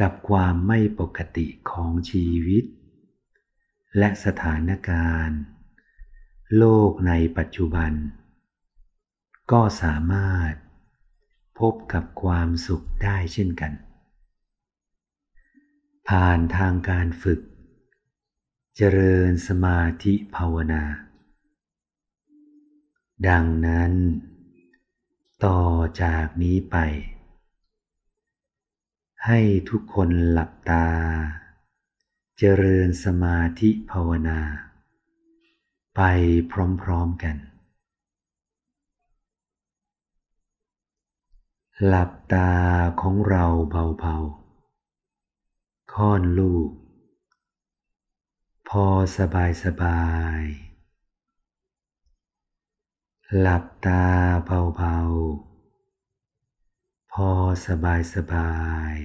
กับความไม่ปกติของชีวิต และสถานการณ์ โลกในปัจจุบัน ก็สามารถพบกับความสุขได้เช่นกัน ผ่านทางการฝึก เจริญสมาธิภาวนา ดังนั้น ต่อจากนี้ไปให้ทุกคนหลับตา เจริญสมาธิภาวนา ไปพร้อมๆกัน หลับตาของเราเบาๆค่อนลูก พอสบายสบายหลับตาเบาๆ พอสบายสบาย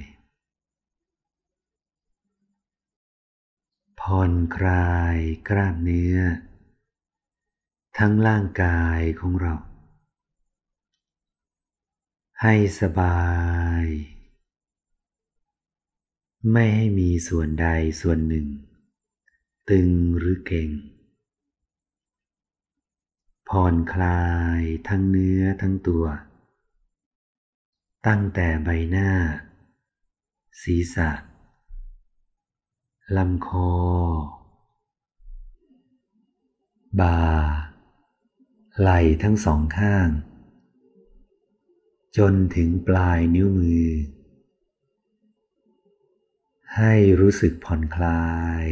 ผ่อนคลายกล้ามเนื้อ ทั้งร่างกายของเรา ให้สบาย ไม่ให้มีส่วนใดส่วนหนึ่ง ตึงหรือเก่งผ่อนคลายทั้งเนื้อทั้งตัว ตั้งแต่ใบหน้า ศีรษะลำคอ บ่า ไหล่ทั้งสองข้าง จนถึงปลายนิ้วมือ ให้รู้สึกผ่อนคลาย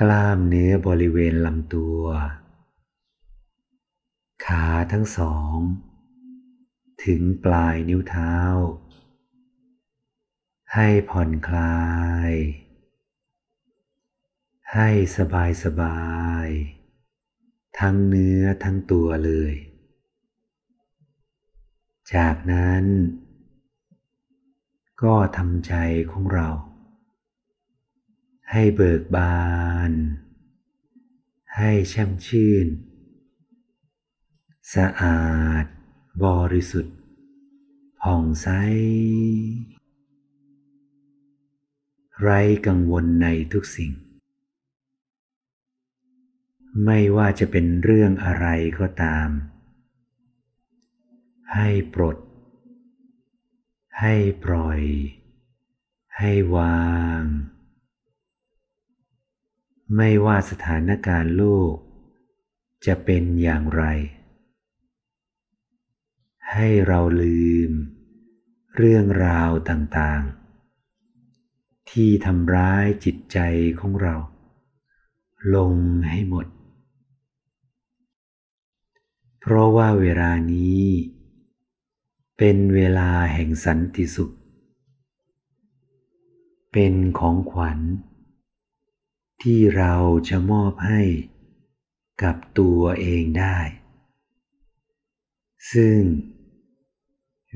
กล้ามเนื้อบริเวณลำตัว ขาทั้งสอง ถึงปลายนิ้วเท้าให้ผ่อนคลาย ให้สบาย สบาย ทั้งเนื้อทั้งตัวเลย จากนั้น ก็ทำใจของเรา ให้เบิกบาน ให้ช่มชื่น สะอาดบริสุทธิ์ ผ่องใสไร้กังวลในทุกสิ่ง ไม่ว่าจะเป็นเรื่องอะไรก็ตาม ให้ปลด ให้ปล่อย ให้วาง ไม่ว่าสถานการณ์โลก จะเป็นอย่างไร ให้เราลืม เรื่องราวต่าง ๆที่ทำร้ายจิตใจของเรา ลงให้หมด เพราะว่าเวลานี้ เป็นเวลาแห่งสันติสุข เป็นของขวัญ ที่เราจะมอบให้กับตัวเองได้ ซึ่ง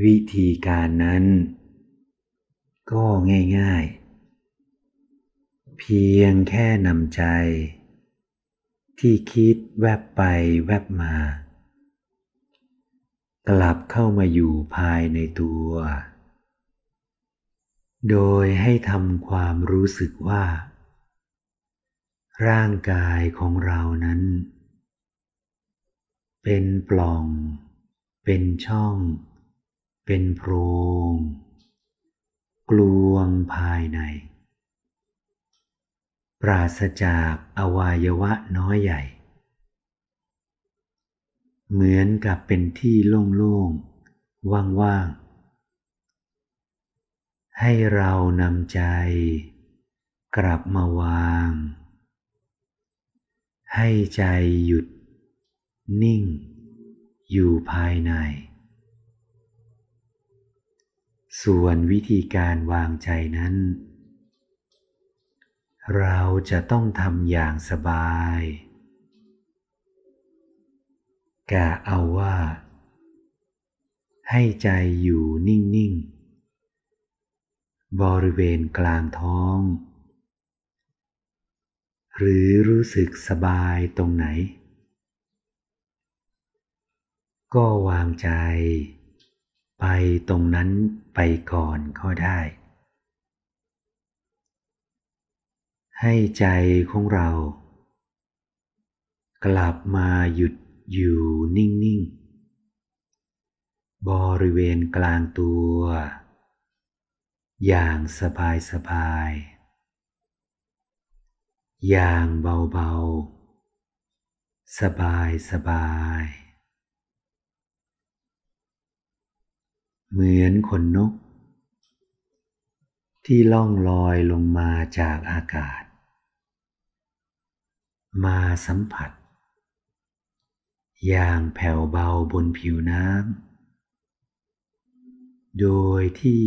วิธีการนั้น ก็ง่ายๆเพียงแค่นำใจ ที่คิดแวบไปแวบมากลับเข้ามาอยู่ภายในตัว โดยให้ทำความรู้สึกว่า ร่างกายของเรานั้น เป็นปล่อง เป็นช่อง เป็นโพรง กลวงภายในปราศจากอวัยวะน้อยใหญ่ เหมือนกับเป็นที่โล่ง ๆ ว่าง ๆ ให้เรานำใจ กลับมาวาง ให้ใจหยุด นิ่ง อยู่ภายใน ส่วนวิธีการวางใจนั้นเราจะต้องทำอย่างสบายกะเอาว่า ให้ใจอยู่นิ่ง ๆ บริเวณกลางท้อง หรือรู้สึกสบายตรงไหน ก็วางใจไปตรงนั้นไปก่อนก็ได้ให้ใจของเรา กลับมาหยุดอยู่นิ่งๆ บริเวณกลางตัว อย่างสบายสบายอย่างเบาๆ สบายสบายเหมือนขนนก ที่ล่องลอยลงมาจากอากาศมาสัมผัส อย่างแผ่วเบาบนผิวน้ำโดยที่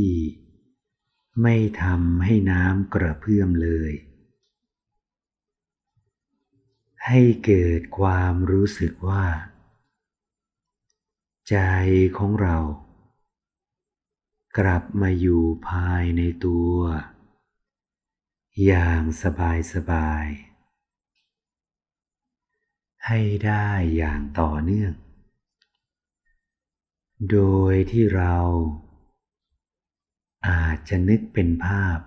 ไม่ทำให้น้ำกระเพื่อมเลย ให้เกิดความรู้สึกว่า ใจของเรา กลับมาอยู่ภายในตัว อย่างสบายสบายให้ได้อย่างต่อเนื่อง โดยที่เรา อาจจะนึกเป็นภาพ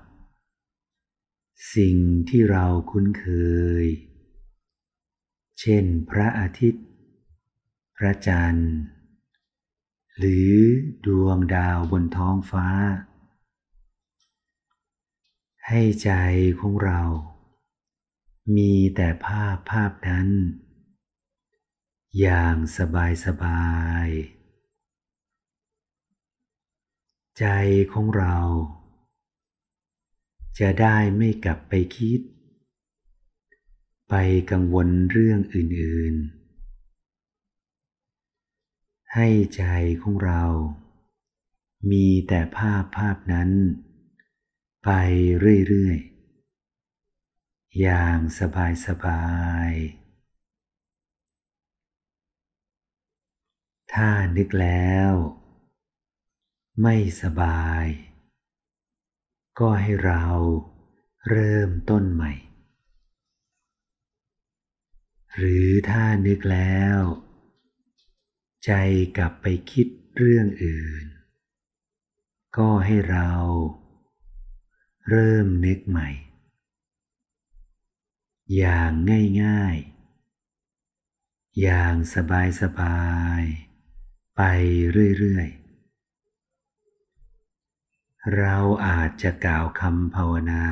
สิ่งที่เราคุ้นเคย เช่นพระอาทิตย์ พระจันทร์ หรือดวงดาวบนท้องฟ้า ให้ใจของเรา มีแต่ภาพภาพนั้นอย่างสบายๆใจของเรา จะได้ไม่กลับไปคิด ไปกังวลเรื่องอื่น ๆ ให้ใจของเรา มีแต่ภาพภาพนั้น ไปเรื่อยๆอย่างสบายสบายถ้านึกแล้ว ไม่สบาย ก็ให้เราเริ่มต้นใหม่ หรือถ้านึกแล้ว ใจกลับไปคิดเรื่องอื่น ก็ให้เราเริ่มนึกใหม่ อย่างง่าย ๆ อย่างสบายสบายไปเรื่อยๆ เราอาจจะกล่าวคำภาวนา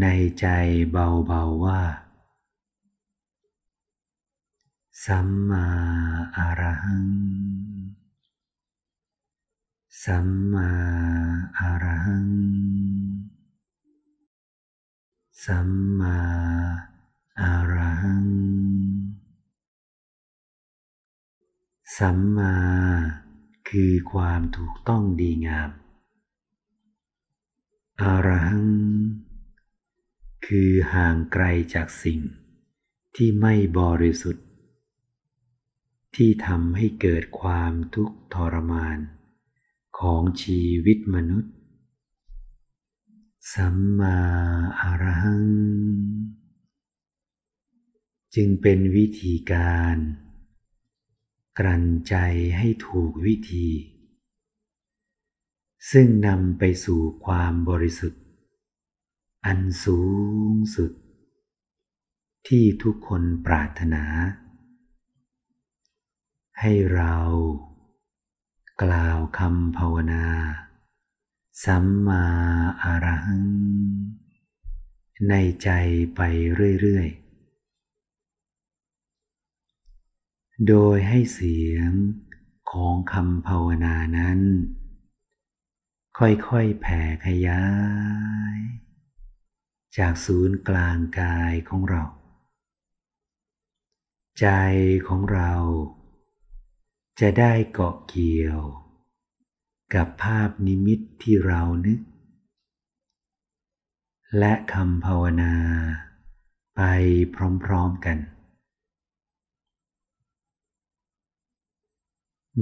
ในใจเบาๆว่า สัมมาอารหัง สัมมาอารหัง สัมมาอารหังสัมมา คือความถูกต้องดีงาม อรหัง คือห่างไกลจากสิ่งที่ไม่บริสุทธิ์ ที่ทำให้เกิดความทุกข์ทรมาน ของชีวิตมนุษย์ สัมมาอรหัง จึงเป็นวิธีการลั่นใจให้ถูกวิธี ซึ่งนำไปสู่ความบริสุทธิ์ อันสูงสุด ที่ทุกคนปรารถนา ให้เรากล่าวคำภาวนาสัมมาอารัง ในใจไปเรื่อยๆโดยให้เสียงของคำภาวนานั้นค่อยๆแผ่ขยายจากศูนย์กลางกายของเรา ใจของเราจะได้เกาะเกี่ยวกับภาพนิมิตที่เรานึก และคำภาวนาไปพร้อมๆกัน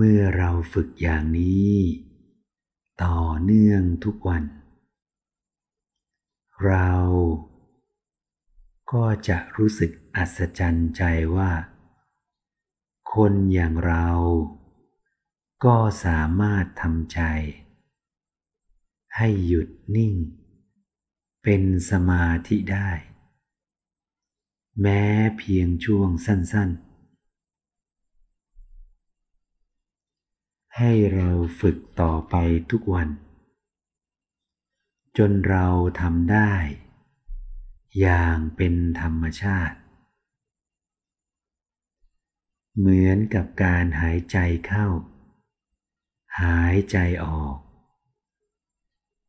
เมื่อเราฝึกอย่างนี้ต่อเนื่องทุกวัน เราก็จะรู้สึกอัศจรรย์ใจว่า คนอย่างเราก็สามารถทำใจ ให้หยุดนิ่งเป็นสมาธิได้ แม้เพียงช่วงสั้นๆให้เราฝึกต่อไปทุกวัน จนเราทำได้ อย่างเป็นธรรมชาติ เหมือนกับการหายใจเข้า หายใจออก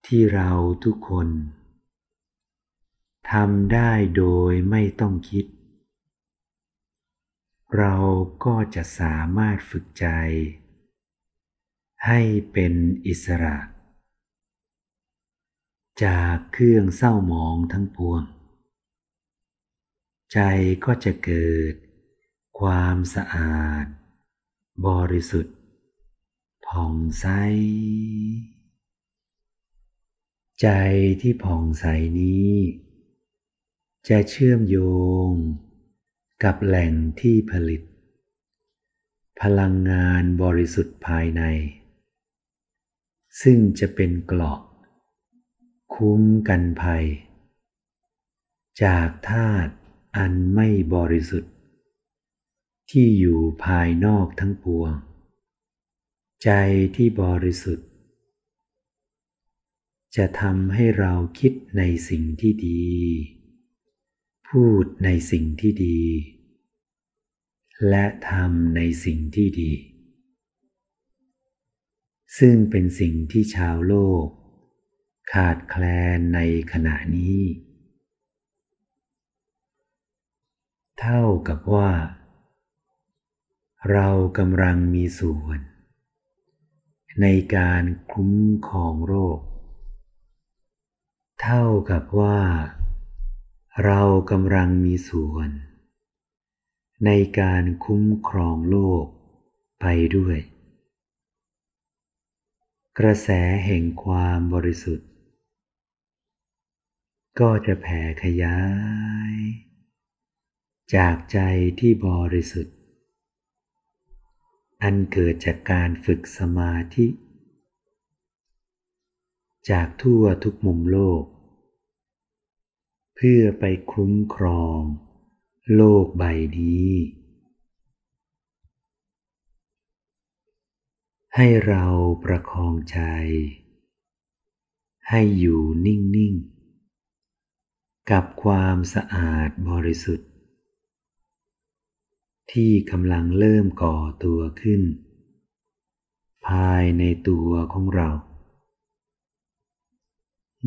ที่เราทุกคนทำได้โดยไม่ต้องคิด เราก็จะสามารถฝึกใจให้เป็นอิสระ จากเครื่องเศร้าหมองทั้งปวง ใจก็จะเกิด ความสะอาด บริสุทธิ์ผ่องใสใจที่ผ่องใสนี้ จะเชื่อมโยง กับแหล่งที่ผลิต พลังงานบริสุทธิ์ภายในซึ่งจะเป็นเกราะ คุ้มกันภัย จากธาตุอันไม่บริสุทธิ์ ที่อยู่ภายนอกทั้งปวง ใจที่บริสุทธิ์ จะทำให้เราคิดในสิ่งที่ดี พูดในสิ่งที่ดี และทำในสิ่งที่ดีซึ่งเป็นสิ่งที่ชาวโลก ขาดแคลนในขณะนี้ เท่ากับว่า เรากำลังมีส่วน ในการคุ้มครองโรคเท่ากับว่า เรากำลังมีส่วน ในการคุ้มครองโลกไปด้วยกระแสแห่งความบริสุทธิ์ ก็จะแผ่ขยายจากใจที่บริสุทธิ์ อันเกิดจากการฝึกสมาธิจากทั่วทุกมุมโลก เพื่อไปคุ้มครอง โลกใบนี้ให้เราประคองใจ ให้อยู่นิ่ง ๆ กับความสะอาดบริสุทธิ์ ที่กำลังเริ่มก่อตัวขึ้น ภายในตัวของเรา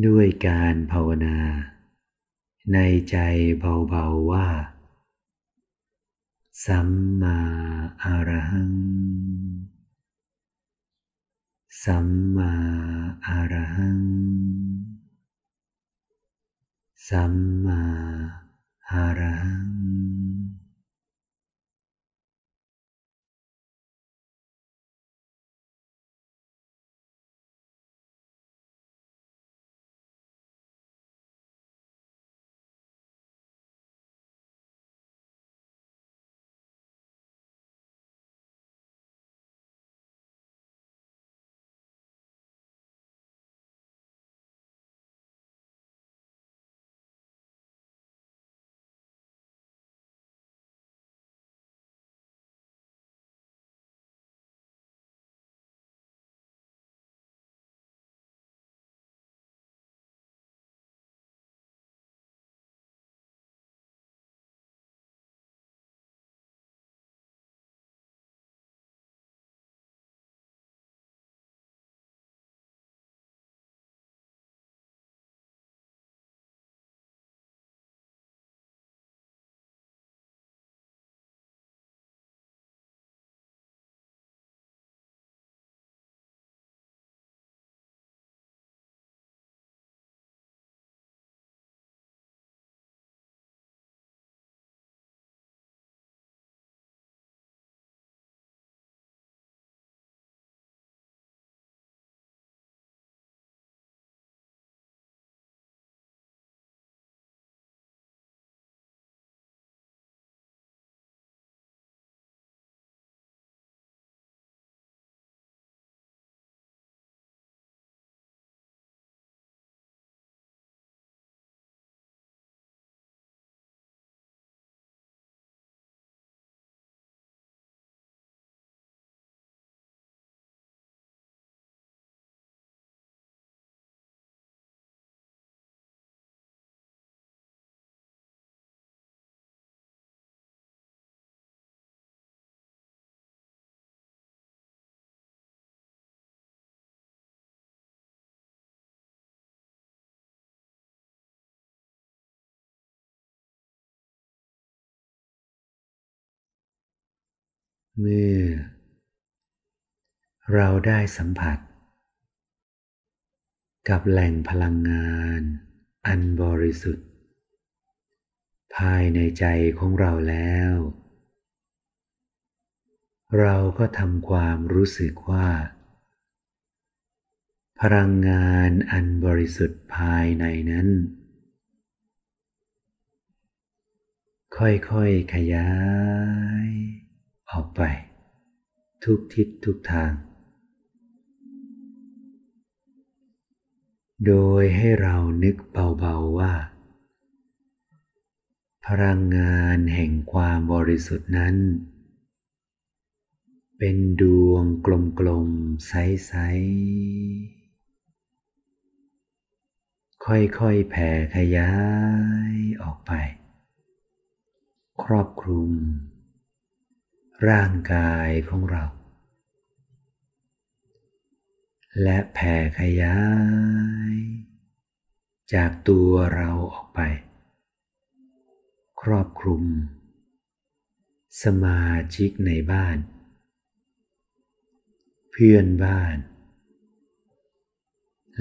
ด้วยการภาวนาในใจเบา ๆ ว่า สัมมาอารหังสัมมาอารหัง สัมมาอารหังเมื่อ เราได้สัมผัส กับแหล่งพลังงานอันบริสุทธิ์ ภายในใจของเราแล้ว เราก็ทำความรู้สึกว่า พลังงานอันบริสุทธิ์ภายในนั้น ค่อยๆขยายออกไปทุกทิศทุกทาง โดยให้เรานึกเบาๆว่าพลังงานแห่งความบริสุทธิ์นั้น เป็นดวงกลมๆใสๆค่อยๆแผ่ขยายออกไป ครอบคลุมร่างกายของเรา และแผ่ขยาย จากตัวเราออกไป ครอบคลุม สมาชิกในบ้าน เพื่อนบ้าน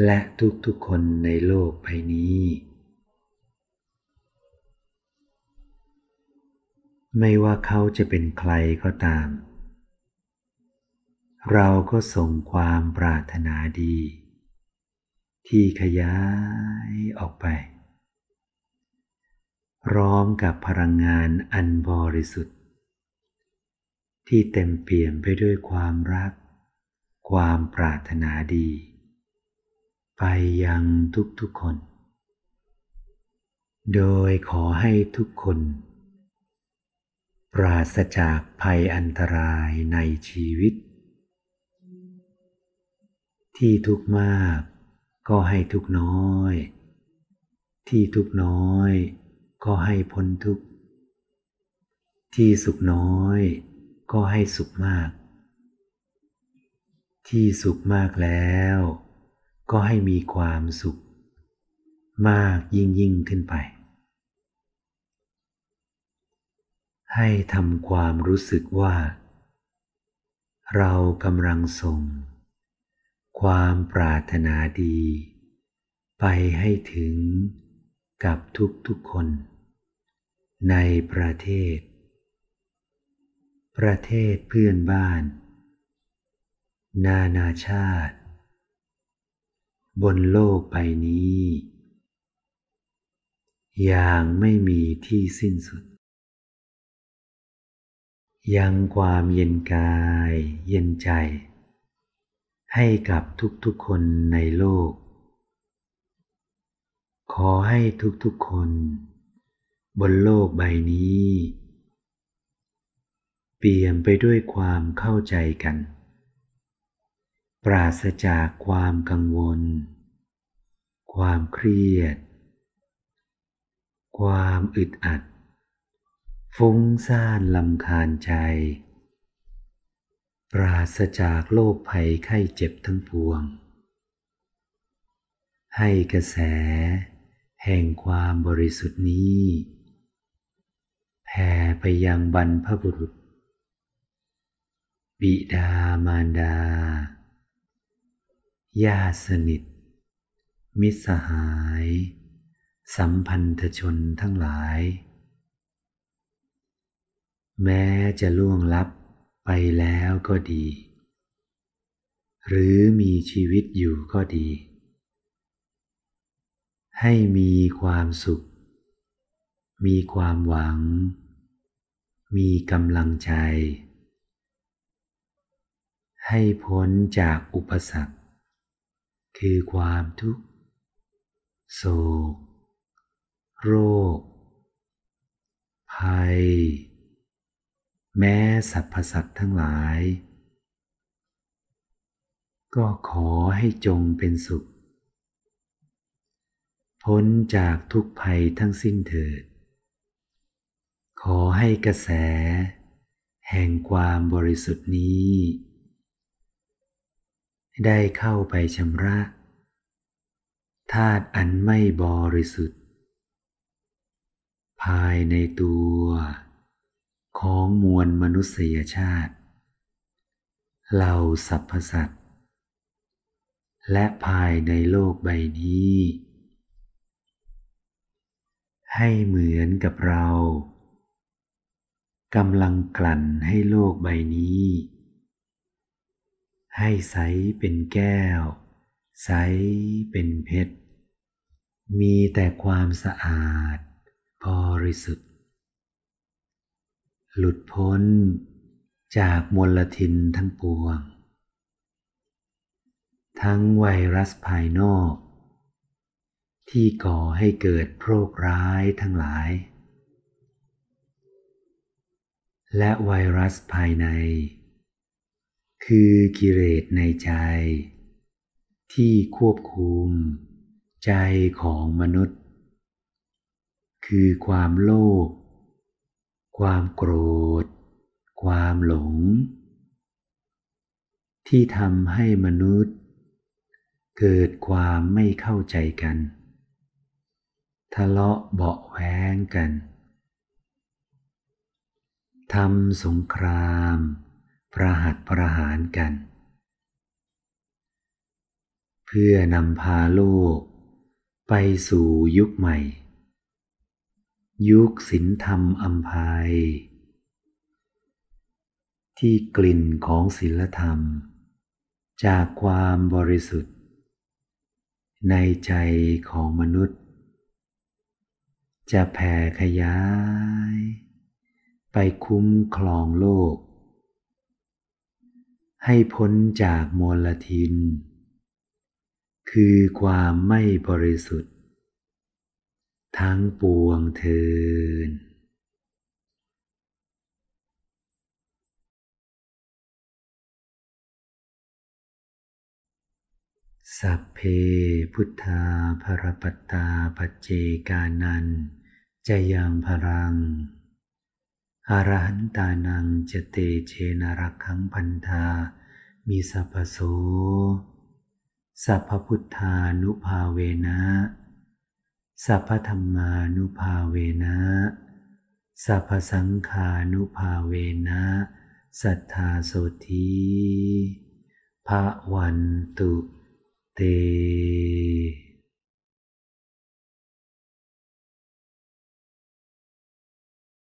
และทุกๆคนในโลกใบนี้ไม่ว่าเขาจะเป็นใครก็ตาม เราก็ส่งความปรารถนาดี ที่ขยายออกไป พร้อมกับพลังงานอันบริสุทธิ์ ที่เต็มเปี่ยมไปด้วยความรัก ความปรารถนาดี ไปยังทุกๆคน โดยขอให้ทุกคนปราศจากภัยอันตรายในชีวิต ที่ทุกมากก็ให้ทุกน้อย ที่ทุกน้อยก็ให้พ้นทุก ที่สุขน้อยก็ให้สุขมาก ที่สุขมากแล้วก็ให้มีความสุข มากยิ่งยิ่งขึ้นไปให้ทำความรู้สึกว่า เรากำลังส่งความปรารถนาดีไปให้ถึงกับทุกทุกคนในประเทศ ประเทศเพื่อนบ้าน นานาชาติ บนโลกใบนี้ อย่างไม่มีที่สิ้นสุดยังความเย็นกายเย็นใจ ให้กับทุกๆคนในโลก ขอให้ทุกๆคน บนโลกใบนี้ เปลี่ยนไปด้วยความเข้าใจกัน ปราศจากความกังวล ความเครียด ความอึดอัดฟุ้งซ่านลำคาญใจ ปราศจากโรคภัยไข้เจ็บทั้งปวง ให้กระแสแห่งความบริสุทธิ์นี้แผ่ไปยังบรรพบุรุษ บิดามารดา ญาติสนิท มิตรสหาย สัมพันธชนทั้งหลายแม้จะล่วงลับไปแล้วก็ดี หรือมีชีวิตอยู่ก็ดี ให้มีความสุข มีความหวัง มีกำลังใจ ให้พ้นจากอุปสรรค คือความทุกข์ โศก โรค ภัยแม้สรรพสัตว์ทั้งหลาย ก็ขอให้จงเป็นสุข พ้นจากทุกภัยทั้งสิ้นเถิด ขอให้กระแส แห่งความบริสุทธิ์นี้ ได้เข้าไปชำระธาตุอันไม่บริสุทธิ์ ภายในตัวของมวลมนุษยชาติเหล่าสรรพสัตว์และภายในโลกใบนี้ ให้เหมือนกับเรากำลังกลั่นให้โลกใบนี้ ให้ใสเป็นแก้วใสเป็นเพชร มีแต่ความสะอาดบริสุทธิ์หลุดพ้นจากมลทินทั้งปวง ทั้งไวรัสภายนอก ที่ก่อให้เกิดโรคร้ายทั้งหลาย และไวรัสภายใน คือกิเลสในใจ ที่ควบคุมใจของมนุษย์ คือความโลภความโกรธ ความหลง ที่ทำให้มนุษย์ เกิดความไม่เข้าใจกัน ทะเลาะเบาแว้งกัน ทำสงคราม ประหัตประหารกัน เพื่อนำพาโลก ไปสู่ยุคใหม่ยุคศิลธรรมอัมภัยที่กลิ่นของศิลธรรมจากความบริสุทธิ์ ในใจของมนุษย์ จะแผ่ขยายไปคุ้มคลองโลกให้พ้นจากมลทินคือความไม่บริสุทธิ์ทั้งปวงเทินสัพเพพุทธาภรปตาปัจเจกานันจะยังพลัง อรหันตานัง จะเตเชนรักขังพันธา มีสัพโส สัพพุทธานุภาเวนะสัพพธรรมานุภาเวนะ สัพพสังขานุภาเวนะ สัทธาโสธีภะวันตุเต